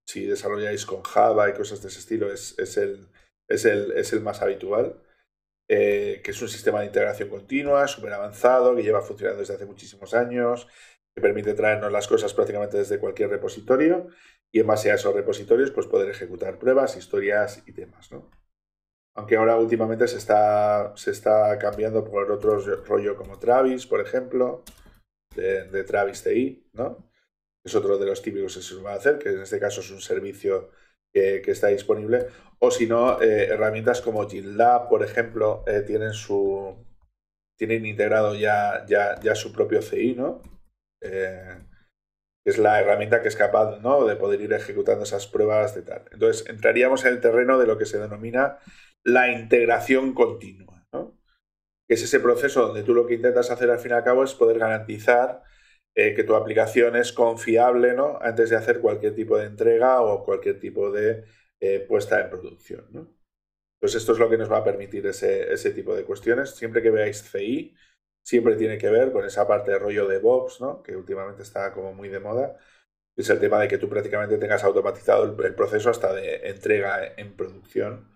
si desarrolláis con Java y cosas de ese estilo, es, el, más habitual, eh, que es un sistema de integración continua, súper avanzado, que lleva funcionando desde hace muchísimos años, que permite traernos las cosas prácticamente desde cualquier repositorio y en base a esos repositorios pues poder ejecutar pruebas, historias y temas. ¿no? Aunque ahora últimamente se está, se está cambiando por otro rollo como Travis, por ejemplo, de, de Travis TI, ¿no? es otro de los típicos que se va a hacer, que en este caso es un servicio que, está disponible, o si no, eh, herramientas como GitLab, por ejemplo, eh, tienen su tienen integrado ya, ya, su propio CI, ¿no? Eh, es la herramienta que es capaz de poder ir ejecutando esas pruebas de tal. Entonces, entraríamos en el terreno de lo que se denomina la integración continua, Que es ese proceso donde tú lo que intentas hacer al fin y al cabo es poder garantizar eh, que tu aplicación es confiable ¿no? antes de hacer cualquier tipo de entrega o cualquier tipo de eh, puesta en producción. ¿no? Pues esto es lo que nos va a permitir ese, ese, tipo de cuestiones. Siempre que veáis CI, siempre tiene que ver con esa parte de rollo de Vox, ¿no? que últimamente está como muy de moda. Es el tema de que tú prácticamente tengas automatizado el, proceso hasta de entrega en producción.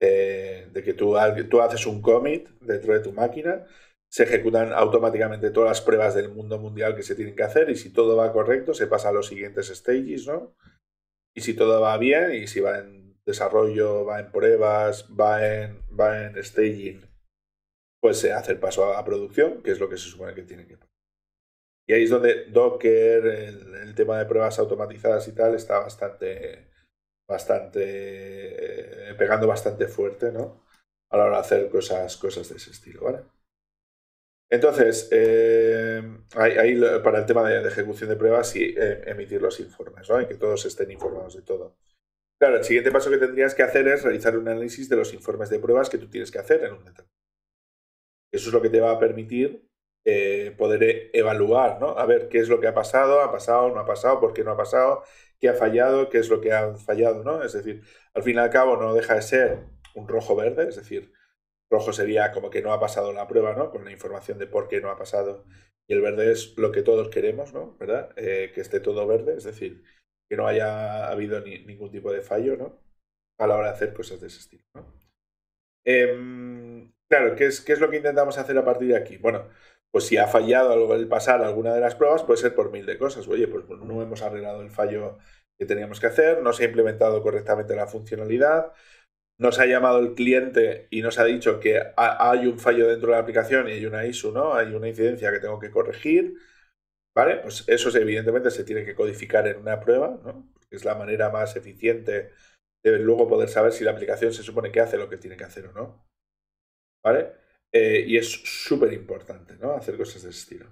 Eh, de que tú, tú haces un commit dentro de tu máquina se ejecutan automáticamente todas las pruebas del mundo mundial que se tienen que hacer y si todo va correcto se pasa a los siguientes stages, ¿no? Y si todo va bien y si va en desarrollo, va en pruebas, va en, va en staging, pues se hace el paso a, producción, que es lo que se supone que tiene que pasar. Y ahí es donde Docker, el, tema de pruebas automatizadas y tal, está bastante, bastante, eh, pegando bastante fuerte, ¿no? A la hora de hacer cosas, cosas de ese estilo, ¿vale? Entonces, eh, ahí, para el tema de, ejecución de pruebas y eh, emitir los informes, ¿no? Y que todos estén informados de todo. Claro, el siguiente paso que tendrías que hacer es realizar un análisis de los informes de pruebas que tú tienes que hacer en un meta. Eso es lo que te va a permitir eh, poder evaluar, ¿no? A ver qué es lo que ha pasado, ha pasado, no ha pasado, por qué no ha pasado, qué ha fallado, qué es lo que ha fallado, ¿no? Es decir, al fin y al cabo no deja de ser un rojo-verde, es decir, rojo sería como que no ha pasado la prueba, ¿no? Con la información de por qué no ha pasado. Y el verde es lo que todos queremos, ¿no? ¿Verdad? Eh, que esté todo verde, es decir, que no haya habido ningún tipo de fallo, ¿no? A la hora de hacer cosas de ese estilo, em, claro, ¿qué es, lo que intentamos hacer a partir de aquí? Bueno, pues si ha fallado el pasar alguna de las pruebas, puede ser por mil de cosas. Oye, pues, pues no hemos arreglado el fallo que teníamos que hacer, no se ha implementado correctamente la funcionalidad, nos ha llamado el cliente y nos ha dicho que hay un fallo dentro de la aplicación y hay una ISU, ¿no? Hay una incidencia que tengo que corregir, ¿vale? Pues eso evidentemente se tiene que codificar en una prueba, ¿no? Es la manera más eficiente de luego poder saber si la aplicación se supone que hace lo que tiene que hacer o no, ¿vale? Eh, y es súper importante, ¿no? Hacer cosas de ese estilo.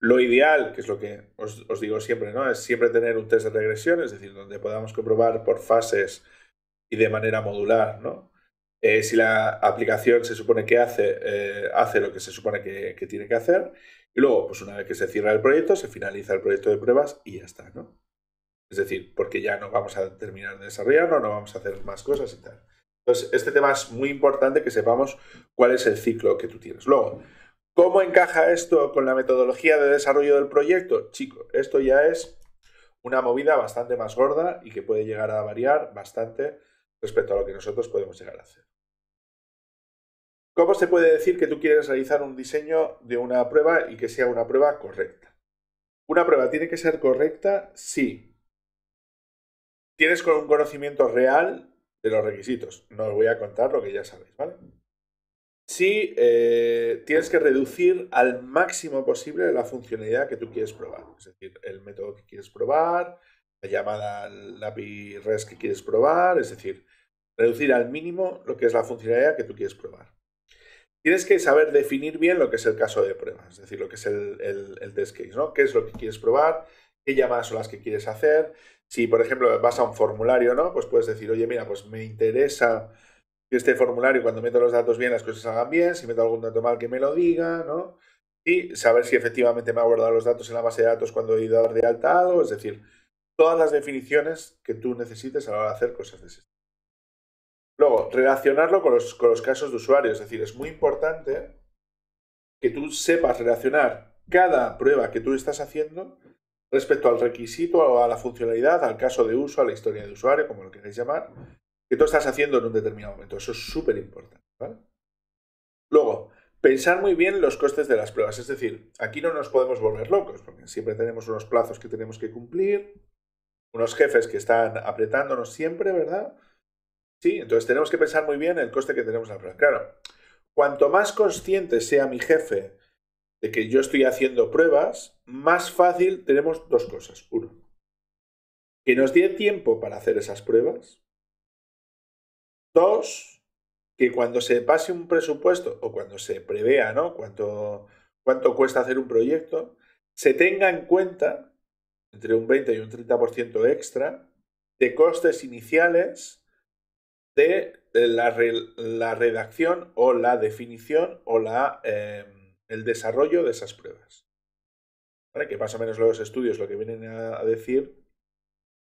Lo ideal, que es lo que os, os digo siempre, ¿no? Es siempre tener un test de regresión, es decir, donde podamos comprobar por fases de manera modular, ¿no? Eh, si la aplicación se supone que hace, eh, hace lo que se supone que, tiene que hacer. Y luego, pues una vez que se cierra el proyecto, se finaliza el proyecto de pruebas y ya está, ¿no? Es decir, porque ya no vamos a terminar de desarrollarlo, no vamos a hacer más cosas y tal. Entonces, este tema es muy importante que sepamos cuál es el ciclo que tú tienes. Luego, ¿cómo encaja esto con la metodología de desarrollo del proyecto? Chico, esto ya es una movida bastante más gorda y que puede llegar a variar bastante respecto a lo que nosotros podemos llegar a hacer. ¿Cómo se puede decir que tú quieres realizar un diseño de una prueba y que sea una prueba correcta? ¿Una prueba tiene que ser correcta? Sí. Tienes con un conocimiento real de los requisitos. No os voy a contar lo que ya sabéis, ¿vale? Si eh, tienes que reducir al máximo posible la funcionalidad que tú quieres probar. Es decir, el método que quieres probar, la llamada al API REST que quieres probar, es decir, reducir al mínimo lo que es la funcionalidad que tú quieres probar. Tienes que saber definir bien lo que es el caso de prueba, es decir, lo que es el, test case, ¿no? ¿Qué es lo que quieres probar? ¿Qué llamadas son las que quieres hacer? Si, por ejemplo, vas a un formulario, ¿no? Pues puedes decir, oye, mira, pues me interesa que este formulario, cuando meto los datos bien, las cosas salgan bien, si meto algún dato mal, que me lo diga, ¿no? Y saber si efectivamente me ha guardado los datos en la base de datos cuando he ido a dar de alta algo, es decir, todas las definiciones que tú necesites a la hora de hacer cosas de ese Luego, relacionarlo con los, casos de usuario. Es decir, es muy importante que tú sepas relacionar cada prueba que tú estás haciendo respecto al requisito, o a la funcionalidad, al caso de uso, a la historia de usuario, como lo queráis llamar, que tú estás haciendo en un determinado momento. Eso es súper importante. Luego, pensar muy bien los costes de las pruebas. Es decir, aquí no nos podemos volver locos, porque siempre tenemos unos plazos que tenemos que cumplir, unos jefes que están apretándonos siempre, ¿verdad? Entonces tenemos que pensar muy bien el coste que tenemos a la prueba. Claro, cuanto más consciente sea mi jefe de que yo estoy haciendo pruebas, más fácil tenemos dos cosas. Uno, que nos dé tiempo para hacer esas pruebas. Dos, que cuando se pase un presupuesto o cuando se prevea, ¿no? Cuánto, cuánto cuesta hacer un proyecto, se tenga en cuenta entre un 20 y un 30% extra de costes iniciales de la, redacción o la definición o la, em, el desarrollo de esas pruebas. Que más o menos los estudios lo que vienen a, decir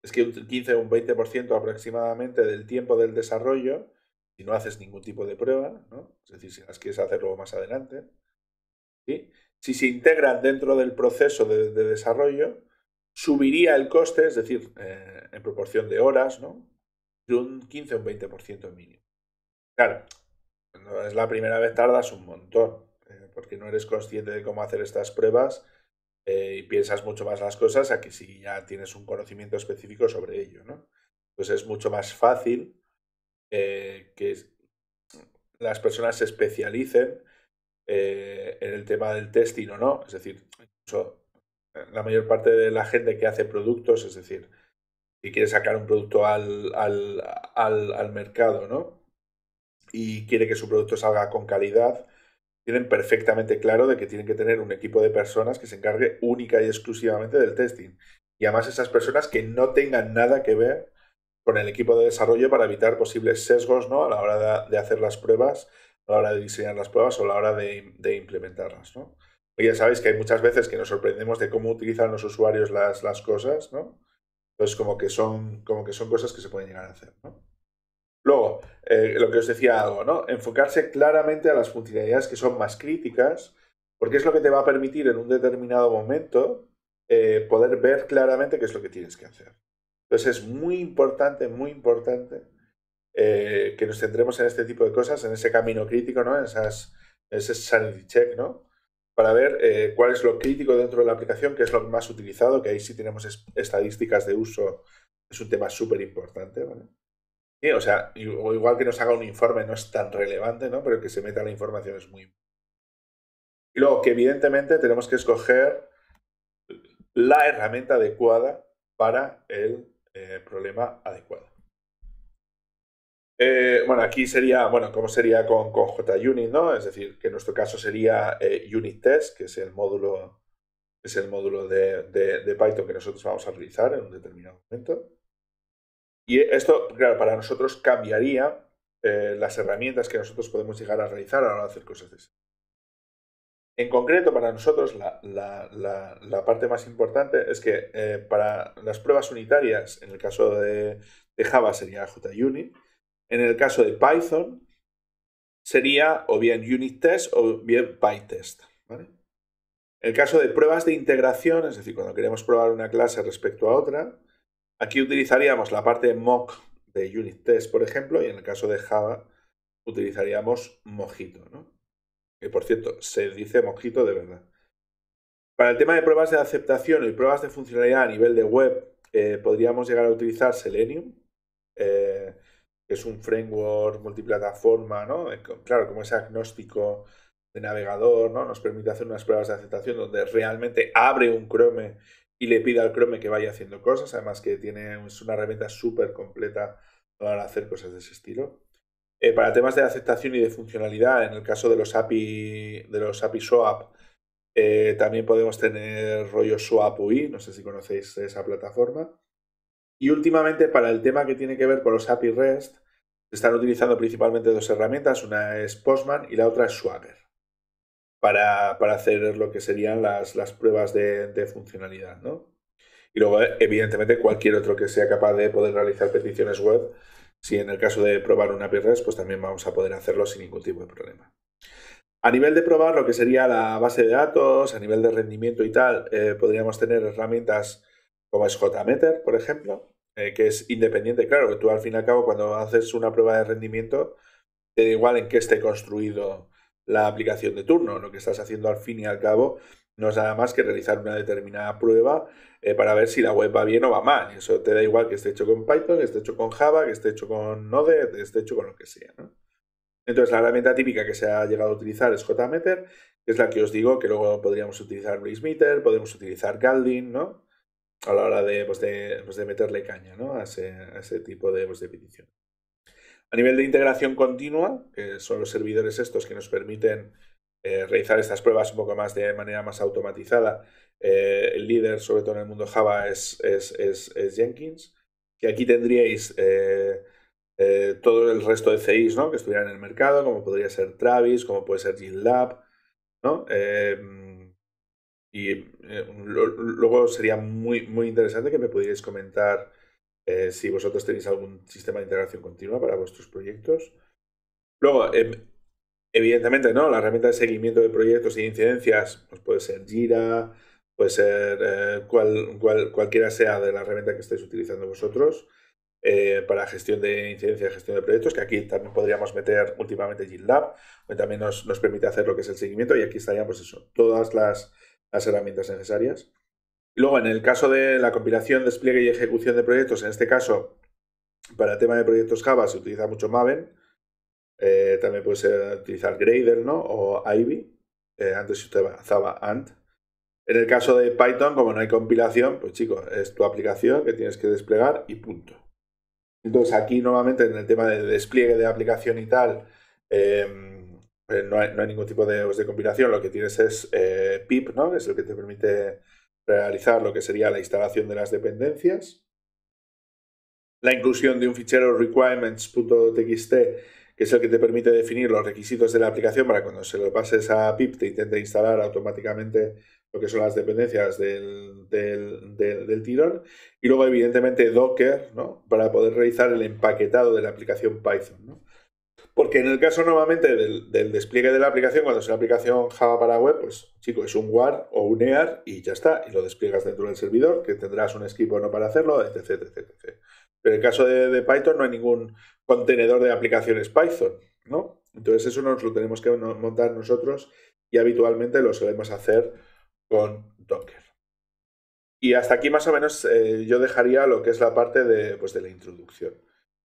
es que un 15 o un 20% aproximadamente del tiempo del desarrollo, si no haces ningún tipo de prueba, ¿no? es decir, si las quieres hacer luego más adelante, si se integran dentro del proceso de, desarrollo, subiría el coste, es decir, eh, en proporción de horas, ¿no? de un 15 o un 20% mínimo. Claro, cuando es la primera vez tardas un montón, eh, porque no eres consciente de cómo hacer estas pruebas eh, y piensas mucho más las cosas, a que si ya tienes un conocimiento específico sobre ello, ¿no? Pues es mucho más fácil eh, que las personas se especialicen en el tema del testing o no, es decir, incluso la mayor parte de la gente que hace productos, es decir, que quiere sacar un producto al, al, mercado, ¿no? Y quiere que su producto salga con calidad, tienen perfectamente claro de que tienen que tener un equipo de personas que se encargue única y exclusivamente del testing. Y además esas personas que no tengan nada que ver con el equipo de desarrollo para evitar posibles sesgos ¿no? a la hora de, hacer las pruebas, a la hora de diseñar las pruebas o a la hora de, implementarlas. ¿no? Pues ya sabéis que hay muchas veces que nos sorprendemos de cómo utilizan los usuarios las, las cosas, ¿no? Entonces, como que son, como que son cosas que se pueden llegar a hacer. ¿no? Luego, eh, lo que os decía algo, ¿no? Enfocarse claramente a las funcionalidades que son más críticas, porque es lo que te va a permitir en un determinado momento eh, poder ver claramente qué es lo que tienes que hacer. Entonces, es muy importante, muy importante eh, que nos centremos en este tipo de cosas, en ese camino crítico, ¿no? En esas, ese sanity check, ¿no? para ver eh, cuál es lo crítico dentro de la aplicación, qué es lo más utilizado, que ahí sí tenemos estadísticas de uso, es un tema súper importante, ¿vale? Sí, o sea, igual que nos haga un informe no es tan relevante, ¿no? Pero que se meta la información es muy importante. Y luego, que evidentemente tenemos que escoger la herramienta adecuada para el eh, problema adecuado. Eh, bueno, aquí sería, bueno, ¿cómo sería con, con JUnit, no? Es decir, que en nuestro caso sería eh, Unit Test, que es el módulo, es el módulo de, Python que nosotros vamos a realizar en un determinado momento. Y esto, claro, para nosotros cambiaría eh, las herramientas que nosotros podemos llegar a realizar a la hora de hacer cosas de en concreto, para nosotros, la, parte más importante es que eh, para las pruebas unitarias, en el caso de, de Java sería JUnit, en el caso de Python, sería o bien UnitTest test o bien PyTest. En el caso de pruebas de integración, es decir, cuando queremos probar una clase respecto a otra, aquí utilizaríamos la parte mock de unit test, por ejemplo, y en el caso de Java utilizaríamos mojito, ¿no? Que por cierto, se dice mojito de verdad. Para el tema de pruebas de aceptación y pruebas de funcionalidad a nivel de web, eh, podríamos llegar a utilizar Selenium. Eh, es un framework multiplataforma, ¿no? Claro, como es agnóstico de navegador, ¿no? Nos permite hacer unas pruebas de aceptación donde realmente abre un Chrome y le pide al Chrome que vaya haciendo cosas, además que tiene, es una herramienta súper completa para hacer cosas de ese estilo. Eh, para temas de aceptación y de funcionalidad, en el caso de los API, de los API SOAP, eh, también podemos tener rollo SOAP UI, no sé si conocéis esa plataforma. Y últimamente, para el tema que tiene que ver con los API REST, se están utilizando principalmente dos herramientas, una es Postman y la otra es Swagger, para, hacer lo que serían las, pruebas de, funcionalidad, Y luego, evidentemente, cualquier otro que sea capaz de poder realizar peticiones web, si en el caso de probar un API REST, pues también vamos a poder hacerlo sin ningún tipo de problema. A nivel de probar lo que sería la base de datos, a nivel de rendimiento y tal, eh, podríamos tener herramientas como SJMeter, por ejemplo, eh, que es independiente. Claro, que tú al fin y al cabo cuando haces una prueba de rendimiento, te da igual en qué esté construido la aplicación de turno. Lo que estás haciendo al fin y al cabo no es nada más que realizar una determinada prueba eh, para ver si la web va bien o va mal. eso te da igual que esté hecho con Python, que esté hecho con Java, que esté hecho con Node, que esté hecho con lo que sea. Entonces, la herramienta típica que se ha llegado a utilizar es JMeter, que es la que os digo que luego podríamos utilizar BraceMeter, podemos utilizar Galdin, ¿no? a la hora de, pues de, pues de meterle caña ¿no? a, ese, a, ese, tipo de, pues de petición. A nivel de integración continua, que son los servidores estos que nos permiten eh, realizar estas pruebas un poco más de manera más automatizada, eh, el líder, sobre todo en el mundo Java, es, es, es, Jenkins, que aquí tendríais eh, todo el resto de CIs ¿no? que estuvieran en el mercado, como podría ser Travis, como puede ser GitLab, ¿no? Y eh, luego sería muy, muy interesante que me pudierais comentar eh, si vosotros tenéis algún sistema de integración continua para vuestros proyectos. Luego, em, evidentemente, ¿no? La herramienta de seguimiento de proyectos e incidencias pues puede ser Jira, puede ser eh, cual, cualquiera sea de la herramienta que estéis utilizando vosotros. para gestión de incidencia, gestión de proyectos, que aquí también podríamos meter últimamente GitLab, que también nos, nos, permite hacer lo que es el seguimiento, y aquí estarían pues todas las las herramientas necesarias. Luego, en el caso de la compilación, despliegue y ejecución de proyectos, en este caso, para el tema de proyectos Java se utiliza mucho Maven. Eh, también puede utilizar grader ¿no? o Ivy. Eh, antes se utilizaba Ant. En el caso de Python, como no hay compilación, pues chicos, es tu aplicación que tienes que desplegar y punto. Entonces aquí nuevamente en el tema de despliegue de aplicación y tal, em, eh, no hay, ningún tipo de, pues, de combinación, lo que tienes es eh, pip, ¿no? que es el que te permite realizar lo que sería la instalación de las dependencias. La inclusión de un fichero requirements.txt, que es el que te permite definir los requisitos de la aplicación para cuando se lo pases a pip te intente instalar automáticamente lo que son las dependencias del, del, del tirón. Y luego, evidentemente, Docker, ¿no? para poder realizar el empaquetado de la aplicación Python. ¿no? Porque en el caso nuevamente, del, despliegue de la aplicación, cuando es una aplicación Java para web, pues chico, es un WAR o un EAR y ya está, y lo despliegas dentro del servidor, que tendrás un o no para hacerlo, etc. Pero en el caso de, Python no hay ningún contenedor de aplicaciones Python, ¿no? Entonces eso nos lo tenemos que montar nosotros y habitualmente lo solemos hacer con Docker. Y hasta aquí más o menos eh, yo dejaría lo que es la parte de pues, la introducción.